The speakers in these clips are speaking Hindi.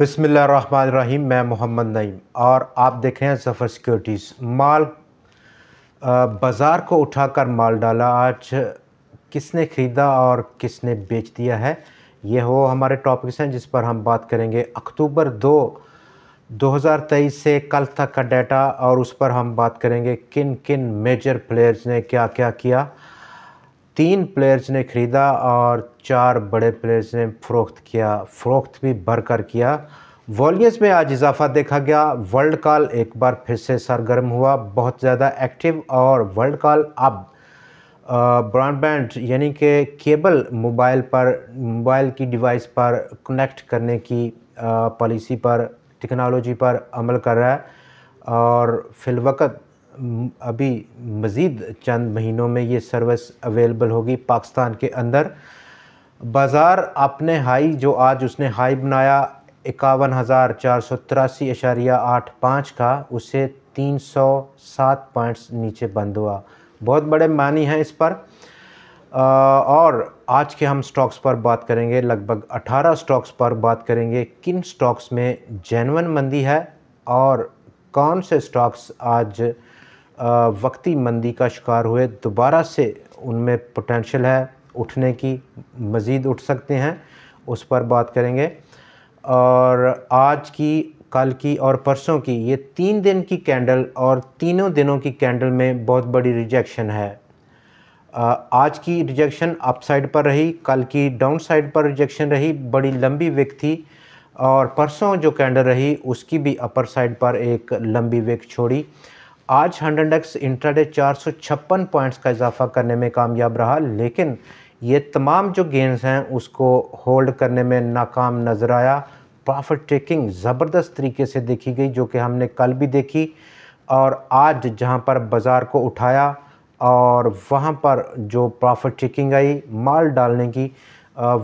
बिसमीम मैं मोहम्मद नईम और आप देख रहे हैं जफ़र सिक्योरिटीज़ माल बाज़ार को उठाकर माल डाला आज किसने ख़रीदा और किसने बेच दिया है ये वो हमारे टॉपिक्स हैं जिस पर हम बात करेंगे अक्टूबर दो 2023 से कल तक का डाटा और उस पर हम बात करेंगे किन किन मेजर प्लेयर्स ने क्या क्या किया तीन प्लेयर्स ने ख़रीदा और चार बड़े प्लेयर्स ने फ़रोख्त किया फ़रोख्त भी भरकर किया वॉलीस में आज इजाफा देखा गया वर्ल्ड कॉल एक बार फिर से सरगर्म हुआ बहुत ज़्यादा एक्टिव और वर्ल्ड कॉल अब ब्रॉडबैंड यानी कि केबल मोबाइल पर मोबाइल की डिवाइस पर कनेक्ट करने की पॉलिसी पर टेक्नोलॉजी पर अमल कर रहा है और फिलवक़त अभी मज़ीद चंद महीनों में ये सर्विस अवेलेबल होगी पाकिस्तान के अंदर बाज़ार अपने हाई जो आज उसने हाई बनाया इक्यावन हज़ार चार सौ तिरासी अशारिया आठ पाँच का उसे तीन सौ सात पॉइंट्स नीचे बंद हुआ बहुत बड़े मानी हैं इस पर और आज के हम स्टॉक्स पर बात करेंगे लगभग 18 स्टॉक्स पर बात करेंगे किन स्टॉक्स में जैनवन मंदी है और कौन से स्टॉक्स आज वक्ती मंदी का शिकार हुए दोबारा से उनमें पोटेंशल है उठने की मज़ीद उठ सकते हैं उस पर बात करेंगे और आज की कल की और परसों की ये तीन दिन की कैंडल और तीनों दिनों की कैंडल में बहुत बड़ी रिजेक्शन है आज की रिजेक्शन अप साइड पर रही कल की डाउन साइड पर रिजेक्शन रही बड़ी लंबी विक थी और परसों जो कैंडल रही उसकी भी अपर साइड पर एक लंबी विक छोड़ी आज हंड्रेड एक्स इंट्राडे चार सौ छप्पन पॉइंट्स का इजाफा करने में कामयाब रहा लेकिन ये तमाम जो गेंस हैं उसको होल्ड करने में नाकाम नज़र आया प्रॉफिट टेकिंग ज़बरदस्त तरीके से देखी गई जो कि हमने कल भी देखी और आज जहां पर बाज़ार को उठाया और वहां पर जो प्रॉफिट टेकिंग आई माल डालने की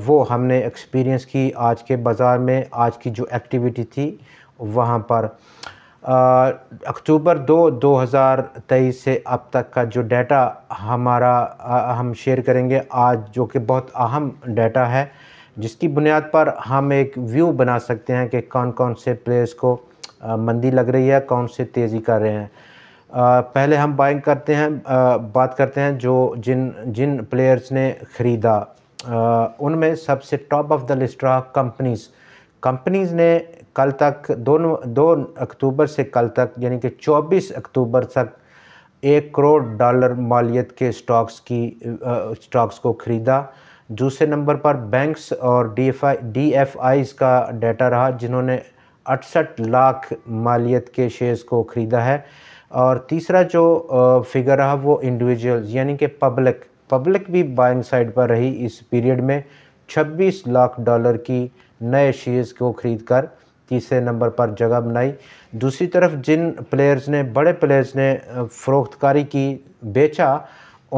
वो हमने एक्सपीरियंस की आज के बाज़ार में आज की जो एक्टिविटी थी वहाँ पर अक्टूबर दो 2023 से अब तक का जो डाटा हमारा आ, हम शेयर करेंगे आज जो कि बहुत अहम डाटा है जिसकी बुनियाद पर हम एक व्यू बना सकते हैं कि कौन कौन से प्लेयर्स को आ, मंदी लग रही है कौन से तेज़ी कर रहे हैं आ, पहले हम बाइंग करते हैं आ, बात करते हैं जो जिन जिन प्लेयर्स ने ख़रीदा उनमें सबसे टॉप ऑफ द लिस्ट रहा कंपनीज़ कंपनीज़ ने कल तक दोनों दो अक्टूबर से कल तक यानी कि 24 अक्टूबर तक एक करोड़ डॉलर मालियत के स्टॉक्स की स्टॉक्स को ख़रीदा दूसरे नंबर पर बैंक्स और D F I D F Is का डाटा रहा जिन्होंने अड़सठ लाख मालियत के शेयर्स को ख़रीदा है और तीसरा जो फिगर रहा वो इंडिविजुअल्स यानी कि पब्लिक पब्लिक भी बाइंग साइड पर रही इस पीरियड में 26 लाख डॉलर की नए शेयर्स को ख़रीद कर तीसरे नंबर पर जगह बनाई दूसरी तरफ जिन प्लेयर्स ने बड़े प्लेयर्स ने फ़रोख्तकारी की बेचा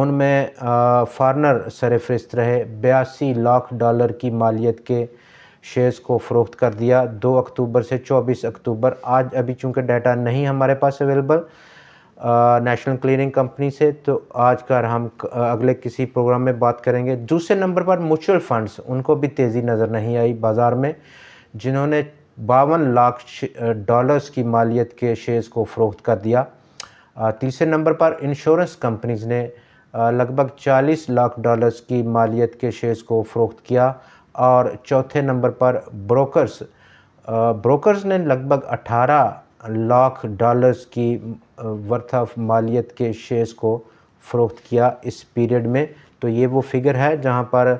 उनमें फारनर सरफहरिस्त रहे बयासी लाख डॉलर की मालियत के शेयर्स को फ़रोख्त कर दिया 2 अक्टूबर से 24 अक्टूबर आज अभी चूँकि डाटा नहीं हमारे पास अवेलेबल नेशनल क्लीनिंग कंपनी से तो आज का हम अगले किसी प्रोग्राम में बात करेंगे दूसरे नंबर पर म्यूचुअल फंड्स उनको भी तेज़ी नज़र नहीं आई बाज़ार में जिन्होंने बावन लाख डॉलर्स की मालियत के शेयर्स को फ़रोख्त कर दिया तीसरे नंबर पर इंश्योरेंस कंपनीज ने लगभग 40 लाख डॉलर्स की मालियत के शेयर्स को फ़रोख्त किया और चौथे नंबर पर ब्रोकर्स ब्रोकर्स ने लगभग 18 लाख डॉलर्स की वर्थ ऑफ मालियत के शेयर्स को फ़रोख्त किया इस पीरियड में तो ये वो फिगर है जहाँ पर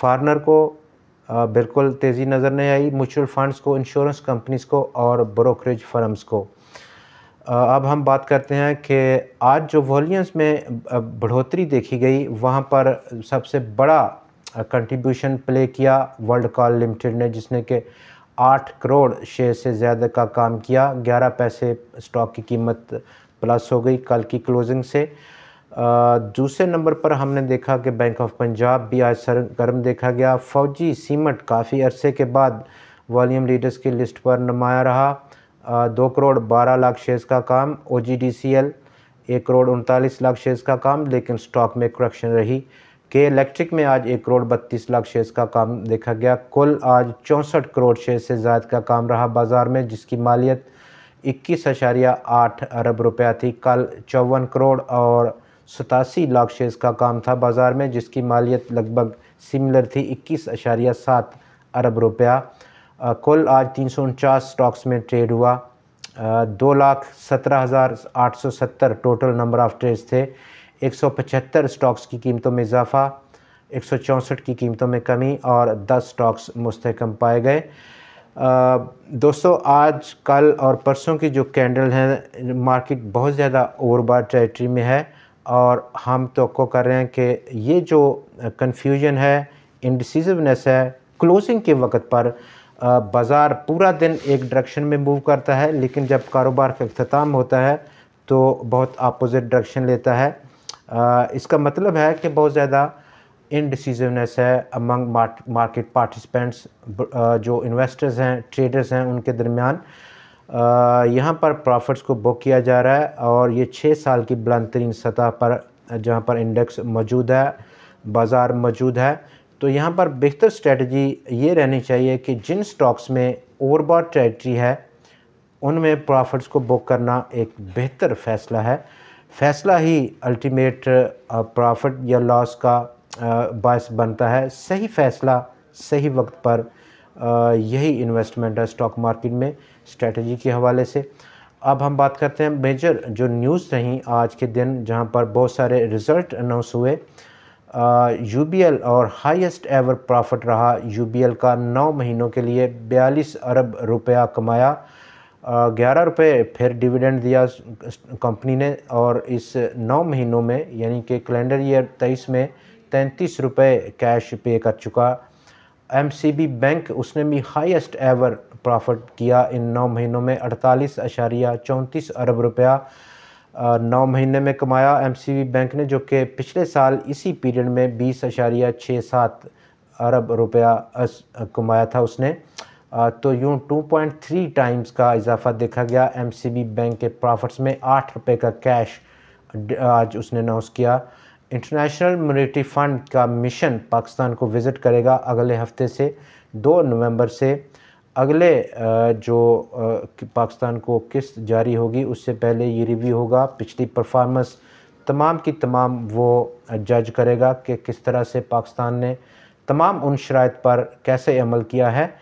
फार्नर को बिल्कुल तेज़ी नज़र नहीं आई म्यूचुअल फ़ंड्स को इंश्योरेंस कंपनीज़ को और ब्रोकरेज फर्म्स को अब हम बात करते हैं कि आज जो वॉल्यूम्स में बढ़ोतरी देखी गई वहाँ पर सबसे बड़ा कंट्रीब्यूशन प्ले किया वर्ल्ड कॉल लिमिटेड ने जिसने के आठ करोड़ शेयर से ज़्यादा का काम किया ग्यारह पैसे स्टॉक की कीमत प्लस हो गई कल की क्लोजिंग से दूसरे नंबर पर हमने देखा कि बैंक ऑफ पंजाब भी आज सरगर्म देखा गया फौजी सीमट काफ़ी अरसे के बाद वॉल्यूम लीडर्स की लिस्ट पर नमाया रहा आ, दो करोड़ बारह लाख शेयर्स का काम ओ जी डी सी एल एक करोड़ उनतालीस लाख शेयर्स का काम लेकिन स्टॉक में करप्शन रही के इलेक्ट्रिक में आज एक करोड़ बत्तीस लाख शेयर्स का काम देखा गया कुल आज चौंसठ करोड़ शेयर से ज़्यादा का काम रहा बाज़ार में जिसकी मालियत इक्कीस अशारिया आठ अरब रुपया थी कल चौवन करोड़ और सतासी लाख शेयर्स का काम था बाज़ार में जिसकी मालियत लगभग सिमिलर थी इक्कीस अशारिया सात अरब रुपया कुल आज तीन सौ उनचास स्टॉक्स में ट्रेड हुआ दो लाख सत्रह हज़ार आठ सौ सत्तर टोटल नंबर ऑफ़ ट्रेड्स थे एक सौ पचहत्तर स्टॉक्स की कीमतों में इजाफ़ा एक सौ चौंसठ की कीमतों में कमी और दस स्टॉक्स मुस्तकम पाए गए दोस्तों आज कल और परसों की जो कैंडल हैं मार्केट बहुत ज़्यादा ओवरबार टेरिटरी में है और हम तो को कर रहे हैं कि ये जो कन्फ्यूजन है इंडिसिवनेस है क्लोजिंग के वक्त पर बाज़ार पूरा दिन एक डायरेक्शन में मूव करता है लेकिन जब कारोबार का अख्ताम होता है तो बहुत अपोजिट डायरेक्शन लेता है इसका मतलब है कि बहुत ज़्यादा इनडिसिवनेस है अमंग मार्केट पार्टिसिपेंट्स जो इन्वेस्टर्स हैं ट्रेडर्स हैं उनके दरमियान यहाँ पर प्रॉफिट्स को बुक किया जा रहा है और ये छः साल की बुलंद तरीन सतह पर जहाँ पर इंडेक्स मौजूद है बाज़ार मौजूद है तो यहाँ पर बेहतर स्ट्रेटजी ये रहनी चाहिए कि जिन स्टॉक्स में ओवरबॉड ट्रेटरी है उनमें प्रॉफिट्स को बुक करना एक बेहतर फ़ैसला है फ़ैसला ही अल्टीमेट प्रॉफिट या लॉस का बायस बनता है सही फ़ैसला सही वक्त पर यही इन्वेस्टमेंट है स्टॉक मार्केट में स्ट्रेटजी के हवाले से अब हम बात करते हैं मेजर जो न्यूज़ रही आज के दिन जहां पर बहुत सारे रिज़ल्ट अनाउंस हुए यू बी एल और हाईएस्ट एवर प्रॉफिट रहा यू बी एल का नौ महीनों के लिए बयालीस अरब रुपया कमाया ग्यारह रुपये फिर डिविडेंड दिया कंपनी ने और इस नौ महीनों में यानी कि कैलेंडर ईयर तेईस में तैंतीस रुपये कैश पे कर चुका बी बैंक उसने भी हाईएस्ट एवर प्रॉफिट किया इन नौ महीनों में अड़तालीस अशारिया चौंतीस अरब रुपया नौ महीने में कमाया बी बैंक ने जो कि पिछले साल इसी पीरियड में बीस अशारिया छः सात अरब रुपया कमाया था उसने तो यूँ 2.3 टाइम्स का इजाफा देखा गया बी बैंक के प्रॉफिट्स में आठ रुपये का कैश आज उसने अनाउंस किया इंटरनेशनल मॉनिटरी फंड का मिशन पाकिस्तान को विज़िट करेगा अगले हफ्ते से दो नवंबर से अगले जो पाकिस्तान को किस्त जारी होगी उससे पहले ये रिव्यू होगा पिछली परफॉर्मेंस तमाम की तमाम वो जज करेगा कि किस तरह से पाकिस्तान ने तमाम उन शरात पर कैसे अमल किया है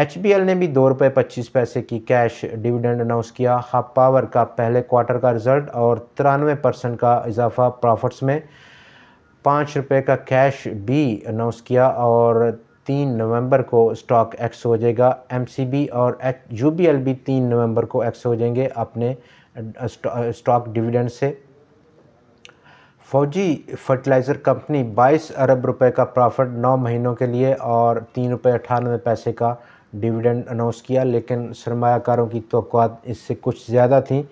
एच ने भी दो रुपये पच्चीस पैसे की कैश डिविडेंड अनाउंस किया हब पावर का पहले क्वार्टर का रिजल्ट और तिरानवे परसेंट का इजाफा प्रॉफिट्स में पाँच रुपये का कैश भी अनाउंस किया और तीन नवंबर को स्टॉक एक्स हो जाएगा एम और एच यू बी एल भी तीन नवंबर को एक्स हो जाएंगे अपने स्टॉक डिविडेंड से फौजी फर्टिलाइज़र कंपनी 22 अरब रुपए का प्रॉफिट 9 महीनों के लिए और तीन रुपये अठानवे पैसे का डिविडेंड अनाउंस किया लेकिन सरमाकारों की तो इससे कुछ ज़्यादा थी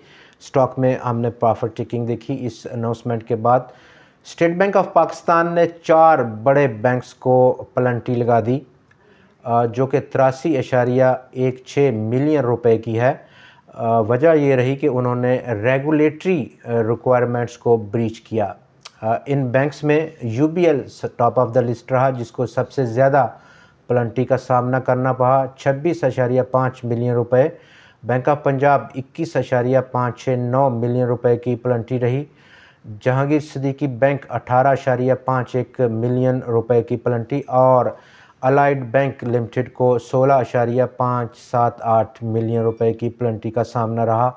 स्टॉक में हमने प्रॉफिट टेकिंग देखी इस अनाउंसमेंट के बाद स्टेट बैंक ऑफ पाकिस्तान ने चार बड़े बैंक्स को पलंटी लगा दी जो कि तिरासी अशारिया एक छः मिलियन रुपए की है वजह यह रही कि उन्होंने रेगुलेटरी रिक्वायरमेंट्स को ब्रीच किया इन बैंक्स में U B L top of the list रहा जिसको सबसे ज़्यादा पलंटी का सामना करना पड़ा छब्बीस अशारिया पाँच मिलियन रुपए बैंक ऑफ पंजाब इक्कीस अशारिया पाँच छः नौ मिलियन रुपए की पलंटी रही जहांगीर सदीकी बैंक अठारह अशारिया पाँच एक मिलियन रुपए की पलंटी और अलाइड बैंक लिमिटेड को सोलह अशारिया पाँच सात आठ मिलियन रुपए की पलंटी का सामना रहा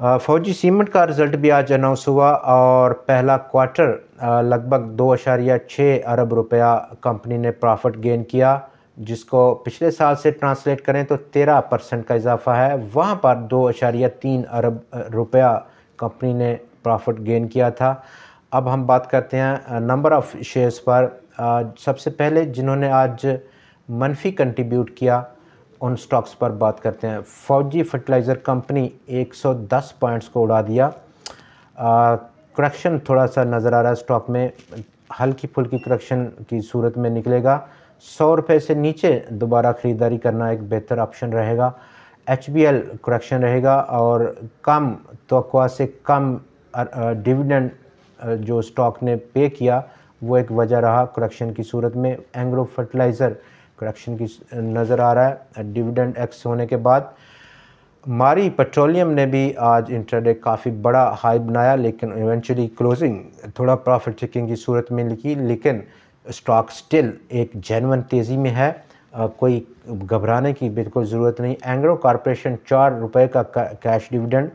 फौजी सीमेंट का रिज़ल्ट भी आज अनाउंस हुआ और पहला क्वार्टर लगभग दो अशारिया छः अरब रुपया कंपनी ने प्रॉफिट गेन किया जिसको पिछले साल से ट्रांसलेट करें तो तेरह परसेंट का इजाफा है वहाँ पर दो अशारिया तीन अरब रुपया कंपनी ने प्रॉफिट गेन किया था अब हम बात करते हैं नंबर ऑफ़ शेयर्स पर सबसे पहले जिन्होंने आज मनफी कंट्रीब्यूट किया उन स्टॉक्स पर बात करते हैं फौजी फर्टिलाइज़र कंपनी 110 पॉइंट्स को उड़ा दिया करक्शन थोड़ा सा नज़र आ रहा है स्टॉक में हल्की फुल्की करक्शन की सूरत में निकलेगा सौ रुपये से नीचे दोबारा ख़रीदारी करना एक बेहतर ऑप्शन रहेगा एच बी एल करक्शन रहेगा और कम तो से कम डिविडेंड जो स्टॉक ने पे किया वो एक वजह रहा करक्शन की सूरत में एंग्रो फर्टिलाइज़र करप्शन की नज़र आ रहा है डिविडेंड एक्स होने के बाद मारी पेट्रोलियम ने भी आज इंटरडे काफ़ी बड़ा हाई बनाया लेकिन इवेंचुअली क्लोजिंग थोड़ा प्रॉफिट चेकिंग की सूरत में लिखी लेकिन स्टॉक स्टिल एक जैनवन तेज़ी में है आ, कोई घबराने की बिल्कुल ज़रूरत नहीं एंग्रो कॉरपोरेशन चार रुपये का कैश डिविडेंड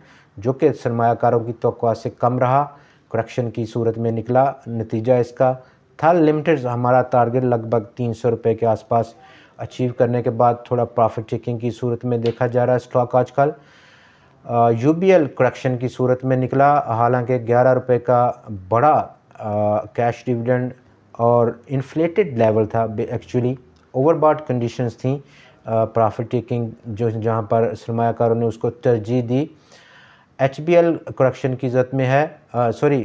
जो कि सरमाकारों की तो से कम रहा करप्शन की सूरत में निकला नतीजा इसका था लिमिटेड हमारा टारगेट लगभग तीन सौ रुपये के आसपास अचीव करने के बाद थोड़ा प्रॉफिट चेकिंग की सूरत में देखा जा रहा है स्टॉक आजकल यू बी एल करेक्शन की सूरत में निकला हालांकि ग्यारह रुपये का बड़ा कैश डिविडेंड और इन्फ्लेटेड लेवल था एक्चुअली ओवरबॉड कंडीशंस थी प्रॉफिट टेकिंग जो जहाँ पर सरमाकारों ने उसको तरजीह दी एच बी एल करेक्शन की जद में है sorry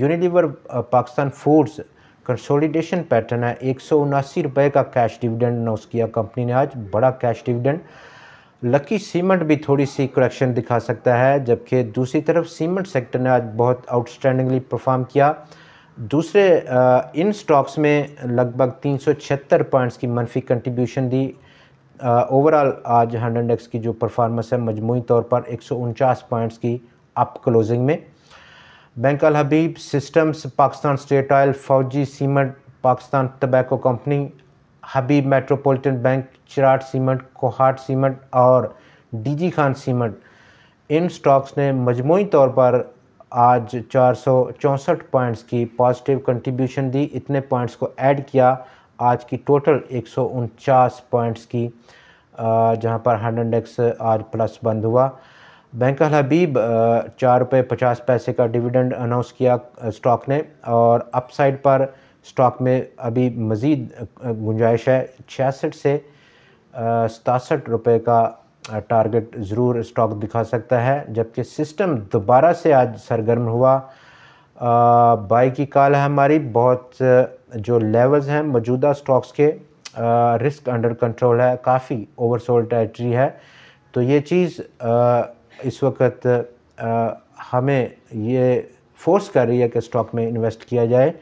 Unilever Pakistan foods consolidation pattern है एक सौ उनासी का कैश डिविडेंड अनाउंस किया कंपनी ने आज बड़ा कैश डिविडेंड लकी सीमेंट भी थोड़ी सी करेक्शन दिखा सकता है जबकि दूसरी तरफ सीमेंट सेक्टर ने आज बहुत आउटस्टैंडिंगली परफॉर्म किया दूसरे इन स्टॉक्स में लगभग तीन पॉइंट्स की मनफी कंट्रीब्यूशन दी ओवरऑल आज हंड इंडेक्स की जो परफॉर्मेंस है मजमू तौर पर एक पॉइंट्स की अप क्लोजिंग में bank Al Habib systems Pakistan state oil Fauji cement Pakistan tobacco company Habib metropolitan bank Cherat cement Kohat cement और डीजी खान सीमेंट इन स्टॉक्स ने मजमू तौर पर आज चार पॉइंट्स की पॉजिटिव कंट्रीब्यूशन दी इतने पॉइंट्स को ऐड किया आज की टोटल एक पॉइंट्स की जहां पर हंड इंडेक्स आज प्लस बंद हुआ बैंक हबीब चार रुपये पचास पैसे का डिविडेंड अनाउंस किया स्टॉक ने और अपसाइड पर स्टॉक में अभी मज़ीद गुंजाइश है छियासठ से सतासठ रुपये का टारगेट ज़रूर स्टॉक दिखा सकता है जबकि सिस्टम दोबारा से आज सरगर्म हुआ बाई की काल है हमारी बहुत जो लेवल्स हैं मौजूदा स्टॉक्स के रिस्क अंडर कंट्रोल है काफ़ी ओवरसोल्ड टेरिटरी है तो ये चीज़ इस वक्त हमें ये फोर्स कर रही है कि स्टॉक में इन्वेस्ट किया जाए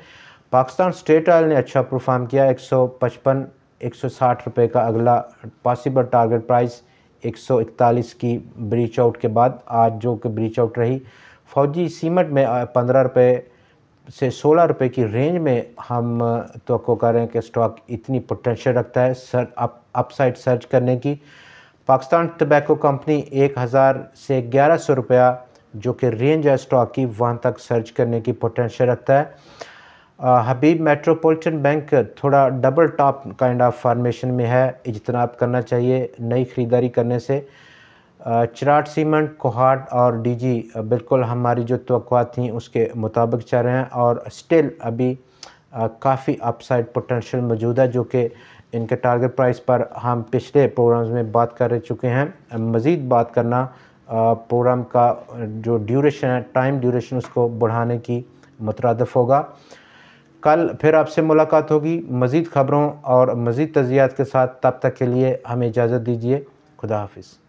पाकिस्तान स्टेट ऑयल ने अच्छा परफॉर्म किया 155 160 रुपए का अगला पॉसिबल टारगेट प्राइस 141 की ब्रीच आउट के बाद आज जो कि ब्रीच आउट रही फौजी सीमेंट में पंद्रह रुपये से सोलह रुपये की रेंज में हम तो कर रहे हैं कि स्टॉक इतनी पोटेंशियल रखता है सर अप अपसाइड सर्च करने की पाकिस्तान टबैको कंपनी एक हज़ार से ग्यारह सौ रुपया जो कि रेंज है स्टॉक की वहाँ तक सर्च करने की पोटेंशियल रखता है हबीब मेट्रोपॉलिटन बैंक थोड़ा double top kind of formation में है इजतनाब करना चाहिए नई ख़रीदारी करने से चराट सीमेंट कोहाट और डीजी बिल्कुल हमारी जो तो थी उसके मुताबिक चल रहे हैं और स्टिल अभी काफ़ी अपसाइड पोटेंशियल मौजूद है जो कि इनके टारगेट प्राइस पर हम पिछले प्रोग्राम्स में बात कर चुके हैं मज़ीद बात करना प्रोग्राम का जो ड्यूरेशन है टाइम ड्यूरेशन उसको बढ़ाने की मुतरदफ होगा कल फिर आपसे मुलाकात होगी मज़ीद ख़बरों और मज़ीद तजियात के साथ तब तक के लिए हमें इजाज़त दीजिए खुदा हाफिज़